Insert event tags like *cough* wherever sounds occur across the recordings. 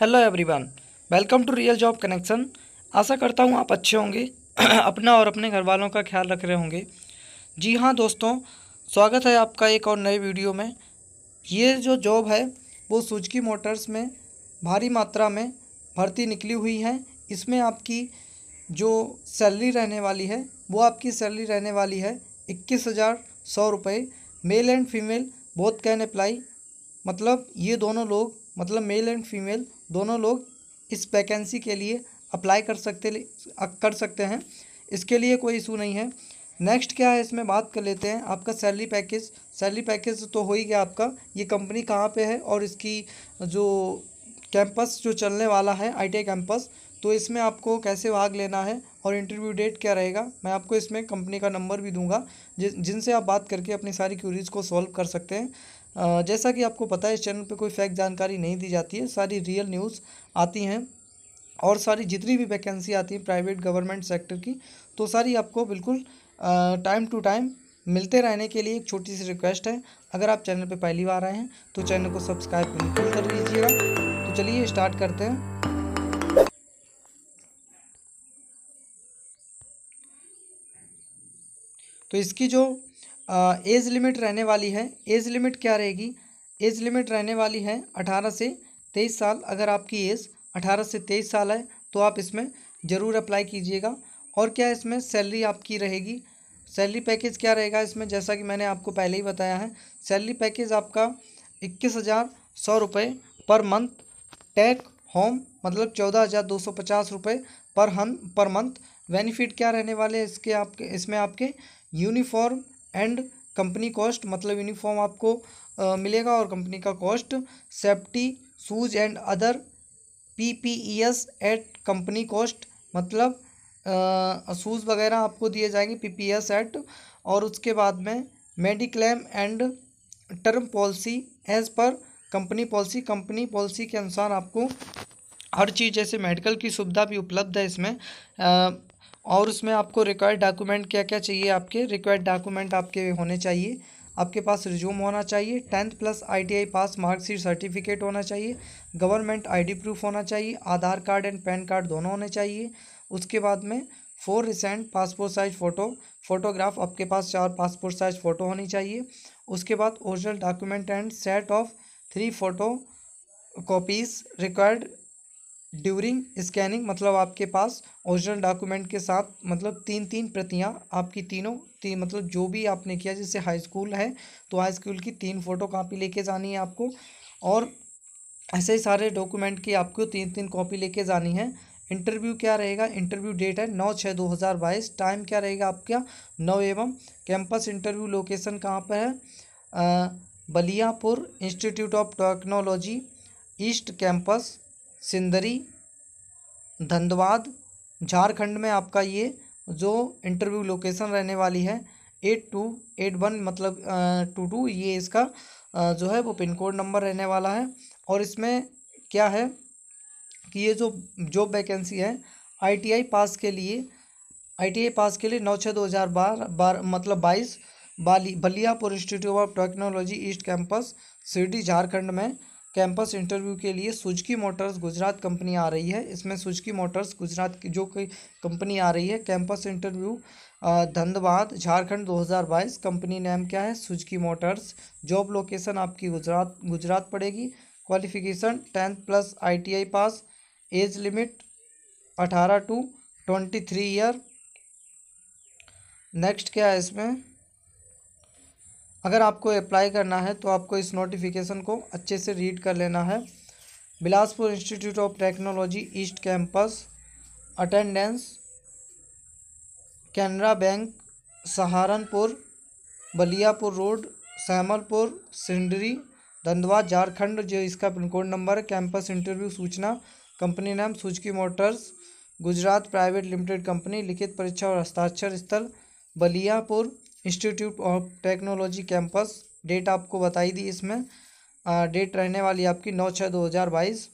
hello everyone welcome to real job connection आशा करता हूँ आप अच्छे होंगे *clears throat* अपना और अपने घर वालों का ख्याल रख रहे होंगे जी हाँ दोस्तों स्वागत है आपका एक और नए वीडियो में ये जो जॉब है वो सुजकी मोटर्स में भारी मात्रा में भर्ती निकली हुई है इसमें आपकी जो सैलरी रहने वाली है वो आपकी सैलरी रहने वाली है इक्कीस हज़ार सौ रुपये male and female both can apply मतलब ये दोनों लोग मतलब मेल एंड फीमेल दोनों लोग इस वैकेंसी के लिए अप्लाई कर सकते कर सकते हैं इसके लिए कोई इशू नहीं है नेक्स्ट क्या है इसमें बात कर लेते हैं आपका सैलरी पैकेज सैलरी पैकेज तो हो ही गया आपका ये कंपनी कहाँ पे है और इसकी जो कैंपस जो चलने वाला है टी कैंपस तो इसमें आपको कैसे भाग लेना है और इंटरव्यू डेट क्या रहेगा मैं आपको इसमें कंपनी का नंबर भी दूंगा जिनसे आप बात करके अपनी सारी क्यूरीज़ को सॉल्व कर सकते हैं जैसा कि आपको पता है इस चैनल पे कोई फैक्ट जानकारी नहीं दी जाती है सारी रियल न्यूज़ आती हैं और सारी जितनी भी वैकेंसी आती है प्राइवेट गवर्नमेंट सेक्टर की तो सारी आपको बिल्कुल टाइम टू टाइम मिलते रहने के लिए एक छोटी सी रिक्वेस्ट है अगर आप चैनल पे पहली बार आए हैं तो चैनल को सब्सक्राइब बिल्कुल कर लीजिएगा तो चलिए स्टार्ट करते हैं तो इसकी जो एज लिमिट रहने वाली है एज लिमिट क्या रहेगी एज लिमिट रहने वाली है अठारह से तेईस साल अगर आपकी एज अठारह से तेईस साल है तो आप इसमें ज़रूर अप्लाई कीजिएगा और क्या इसमें सैलरी आपकी रहेगी सैलरी पैकेज क्या रहेगा इसमें जैसा कि मैंने आपको पहले ही बताया है सैलरी पैकेज आपका इक्कीस हज़ार सौ रुपये पर मंथ टैक होम मतलब चौदह हज़ार दो सौ पचास रुपये पर हन पर मंथ बेनिफिट क्या रहने वाले इसके आपके इसमें आपके यूनिफॉर्म एंड कंपनी कॉस्ट मतलब यूनिफॉर्म आपको आ, मिलेगा और कंपनी का cost safety shoes and other P P E S at company cost मतलब शूज़ वगैरह आपको दिए जाएंगे पी पी एस एट और उसके बाद में mediclaim and term policy as per company policy company policy के अनुसार आपको हर चीज़ जैसे मेडिकल की सुविधा भी उपलब्ध है इसमें आ, और उसमें आपको रिक्वायर्ड डॉक्यूमेंट क्या क्या चाहिए आपके रिक्वायर्ड डॉक्यूमेंट आपके होने चाहिए आपके पास रिज्यूम होना चाहिए टेंथ प्लस आईटीआई पास मार्कशीट सर्टिफिकेट होना चाहिए गवर्नमेंट आईडी प्रूफ होना चाहिए Aadhaar card and PAN card दोनों होने चाहिए उसके बाद में four recent passport size photo photograph आपके पास चार पासपोर्ट साइज फ़ोटो होनी चाहिए उसके बाद original document and set of three photo copies required during scanning मतलब आपके पास ओरिजिनल डॉक्यूमेंट के साथ मतलब तीन तीन प्रतियां आपकी तीनों तीन मतलब जो भी आपने किया जैसे हाई स्कूल है तो हाई स्कूल की तीन फ़ोटो कापी लेके जानी है आपको और ऐसे ही सारे डॉक्यूमेंट की आपको तीन तीन कॉपी लेके जानी है इंटरव्यू क्या रहेगा इंटरव्यू डेट है नौ छः दो हज़ार बाईस टाइम क्या रहेगा आपका नौ एवं कैंपस इंटरव्यू लोकेशन कहाँ पर है Baliapur institute of technology east campus Sindri Dhanbad Jharkhand में आपका ये जो इंटरव्यू लोकेशन रहने वाली है एट टू एट वन मतलब टू टू ये इसका जो है वो पिन कोड नंबर रहने वाला है और इसमें क्या है कि ये जो जॉब वैकेंसी है आईटीआई पास के लिए आईटीआई पास के लिए नौ छः दो हज़ार बार बार मतलब बाईस बाली Baliapur institute of technology east campus city Jharkhand में कैंपस इंटरव्यू के लिए सुजकी मोटर्स गुजरात कंपनी आ रही है इसमें सुजकी मोटर्स गुजरात की जो कंपनी आ रही है campus interview Dhanbad Jharkhand 2022 company name क्या है सुजकी मोटर्स जॉब लोकेशन आपकी गुजरात गुजरात पड़ेगी क्वालिफिकेशन टेंथ प्लस आईटीआई पास एज लिमिट अठारह to twenty three year next क्या है इसमें अगर आपको अप्लाई करना है तो आपको इस नोटिफिकेशन को अच्छे से रीड कर लेना है Bilaspur institute of technology east campus attendance Canara bank Saharanpur Baliapur road सहमलपुर सिंडरी धंधवा झारखंड जो इसका पिन कोड नंबर है कैंपस इंटरव्यू सूचना कंपनी नाम Suzuki motors Gujarat private limited company लिखित परीक्षा और हस्ताक्षर स्थल Baliapur institute of technology campus date आपको बताई दी इसमें डेट रहने वाली आपकी नौ छः दो हज़ार बाईस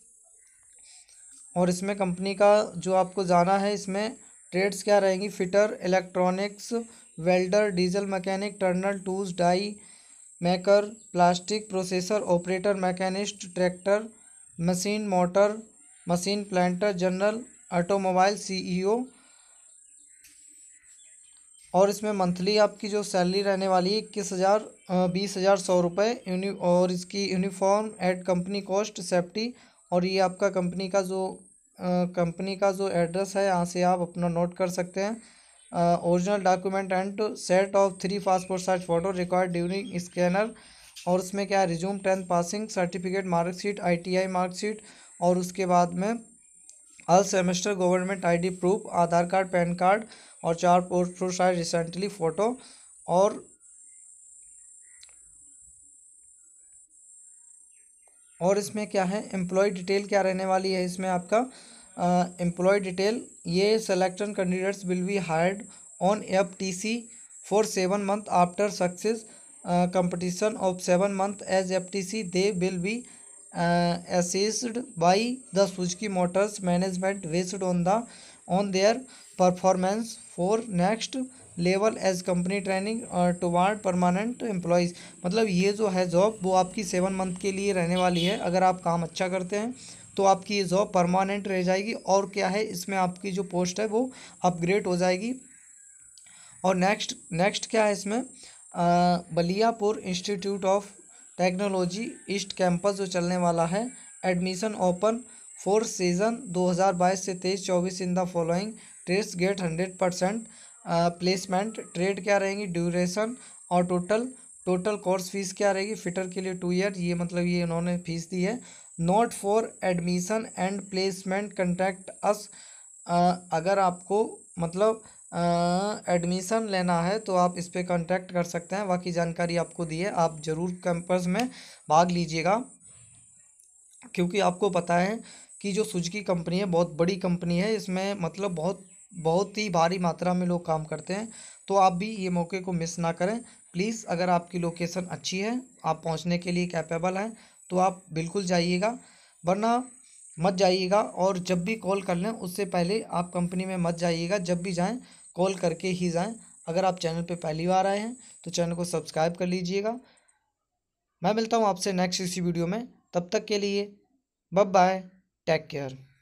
और इसमें कंपनी का जो आपको जाना है इसमें ट्रेड्स क्या रहेंगी fitter electronics welder diesel mechanic turner tools die maker plastic processor operator machinist tractor machine motor machine planter general automobile CEO और इसमें मंथली आपकी जो सैलरी रहने वाली है इक्कीस हज़ार बीस हज़ार सौ रुपये और इसकी uniform at company cost safety और ये आपका कंपनी का जो कंपनी का जो एड्रेस है यहाँ से आप अपना नोट कर सकते हैं original document and set of three passport size photo required during scanner और उसमें क्या है resume tenth passing certificate marksheet I I marksheet और उसके बाद में हर semester government ID proof Aadhaar card PAN card और चार post proof size recently photo और और इसमें क्या है एम्प्लॉय डिटेल क्या रहने वाली है इसमें आपका एम्प्लॉय डिटेल ये selected candidates will be hired on F T C for seven month after success competition of seven month as F T C they will be Uh, assessed by the Suzuki Motors management based on the on their performance for next level as company training toward permanent employees मतलब ये जो है job वो आपकी seven month के लिए रहने वाली है अगर आप काम अच्छा करते हैं तो आपकी ये जॉब परमानेंट रह जाएगी और क्या है इसमें आपकी जो पोस्ट है वो अपग्रेड हो जाएगी और नेक्स्ट नेक्स्ट क्या है इसमें uh, Baliapur institute of technology east campus जो चलने वाला है एडमिशन ओपन फोर सीजन 2022 से तेईस चौबीस in the following trades get hundred percent placement trade क्या रहेंगी ड्यूरेशन और टोटल टोटल कोर्स फीस क्या रहेगी फिटर के लिए टू ईयर ये मतलब ये इन्होंने फीस दी है not for admission and placement contact us अगर आपको मतलब एडमिशन लेना है तो आप इस पर कॉन्टैक्ट कर सकते हैं बाकी जानकारी आपको दी है आप ज़रूर कैंपस में भाग लीजिएगा क्योंकि आपको पता है कि जो सुजुकी कंपनी है बहुत बड़ी कंपनी है इसमें मतलब बहुत बहुत ही भारी मात्रा में लोग काम करते हैं तो आप भी ये मौके को मिस ना करें प्लीज़ अगर आपकी लोकेशन अच्छी है आप पहुंचने के लिए कैपेबल हैं तो आप बिल्कुल जाइएगा वरना मत जाइएगा और जब भी कॉल कर लें उससे पहले आप कंपनी में मत जाइएगा जब भी जाएं कॉल करके ही जाएं अगर आप चैनल पे पहली बार आए हैं तो चैनल को सब्सक्राइब कर लीजिएगा मैं मिलता हूँ आपसे नेक्स्ट इसी वीडियो में तब तक के लिए बब बाय टेक केयर